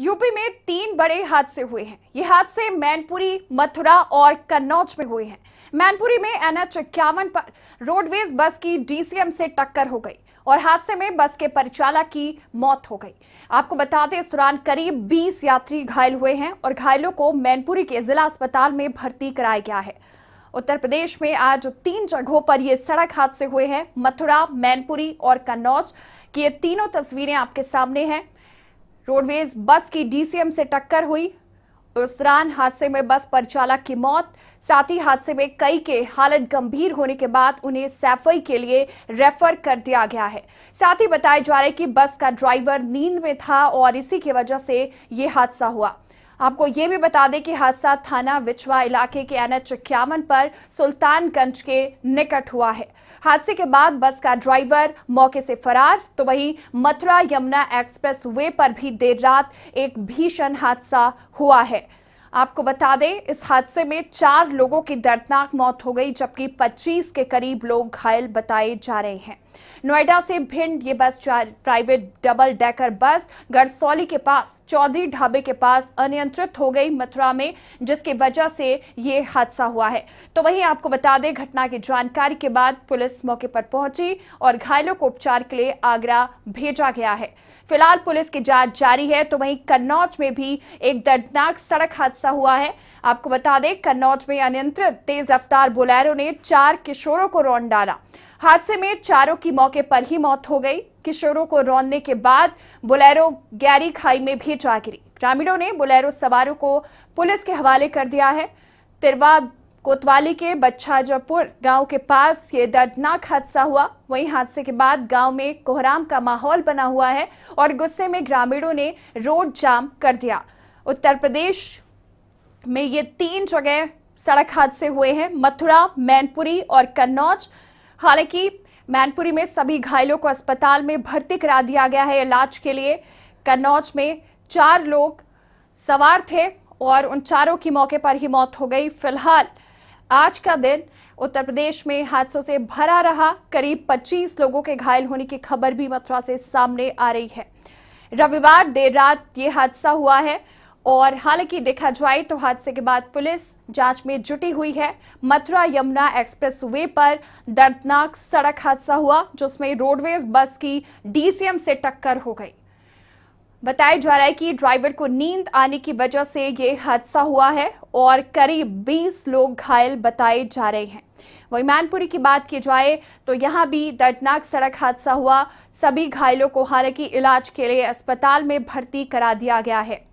UP में तीन बड़े हादसे हुए हैं ये हादसे मैनपुरी मथुरा और कन्नौज में हुए हैं मैनपुरी में एनएच इक्यावन पर रोडवेज बस की डीसीएम से टक्कर हो गई और हादसे में बस के परिचालक की मौत हो गई आपको बता दें इस दौरान करीब 20 यात्री घायल हुए हैं और घायलों को मैनपुरी के जिला अस्पताल में भर्ती कराया गया है उत्तर प्रदेश में आज तीन जगहों पर ये सड़क हादसे हुए हैं मथुरा मैनपुरी और कन्नौज की ये तीनों तस्वीरें आपके सामने हैं रोडवेज बस की डीसीएम से टक्कर हुई उस दौरान हादसे में बस परिचालक की मौत साथ ही हादसे में कई के हालत गंभीर होने के बाद उन्हें सैफई के लिए रेफर कर दिया गया है साथ ही बताया जा रहा है कि बस का ड्राइवर नींद में था और इसी की वजह से यह हादसा हुआ आपको ये भी बता दें कि हादसा थाना विछवा इलाके के एन एच इक्यावन पर सुल्तानगंज के निकट हुआ है हादसे के बाद बस का ड्राइवर मौके से फरार तो वहीं मथुरा यमुना एक्सप्रेस वे पर भी देर रात एक भीषण हादसा हुआ है आपको बता दें इस हादसे में चार लोगों की दर्दनाक मौत हो गई जबकि 25 के करीब लोग घायल बताए जा रहे हैं नोएडा से भिंड ये बस प्राइवेट डबल डेकर बस गढ़सौली के पास चौधरी ढाबे के पास अनियंत्रित हो गई मथुरा में जिसकी वजह से ये हादसा हुआ है तो वहीं आपको बता दें घटना की जानकारी के बाद पुलिस मौके पर पहुंची और घायलों को उपचार के लिए आगरा भेजा गया है फिलहाल पुलिस की जांच जारी है तो वहीं कन्नौज में भी एक दर्दनाक सड़क हादसा हुआ है आपको बता दें कन्नौज में अनियंत्रित तेज रफ्तार बोलेरो ने चार किशोरों को रौन डाला हादसे में चारों की मौके पर ही मौत हो गई किशोरों को रौंदने के बाद बुलेरो गैरी खाई में भी जा गिरी ग्रामीणों ने बुलेरो सवारों को पुलिस के हवाले कर दिया है तिरवा कोतवाली के बच्छाजपुर गांव के पास ये दर्दनाक हादसा हुआ वहीं हादसे के बाद गांव में कोहराम का माहौल बना हुआ है और गुस्से में ग्रामीणों ने रोड जाम कर दिया उत्तर प्रदेश में ये तीन जगह सड़क हादसे हुए हैं मथुरा मैनपुरी और कन्नौज हालांकि मैनपुरी में सभी घायलों को अस्पताल में भर्ती करा दिया गया है इलाज के लिए कन्नौज में चार लोग सवार थे और उन चारों की मौके पर ही मौत हो गई फिलहाल आज का दिन उत्तर प्रदेश में हादसों से भरा रहा करीब 25 लोगों के घायल होने की खबर भी मथुरा से सामने आ रही है रविवार देर रात ये हादसा हुआ है और हालांकि देखा जाए तो हादसे के बाद पुलिस जांच में जुटी हुई है मथुरा यमुना एक्सप्रेस वे पर दर्दनाक सड़क हादसा हुआ जिसमें रोडवेज बस की डीसीएम से टक्कर हो गई बताया जा रहा है कि ड्राइवर को नींद आने की वजह से ये हादसा हुआ है और करीब 20 लोग घायल बताए जा रहे हैं वही मैनपुरी की बात की जाए तो यहाँ भी दर्दनाक सड़क हादसा हुआ सभी घायलों को हालांकि इलाज के लिए अस्पताल में भर्ती करा दिया गया है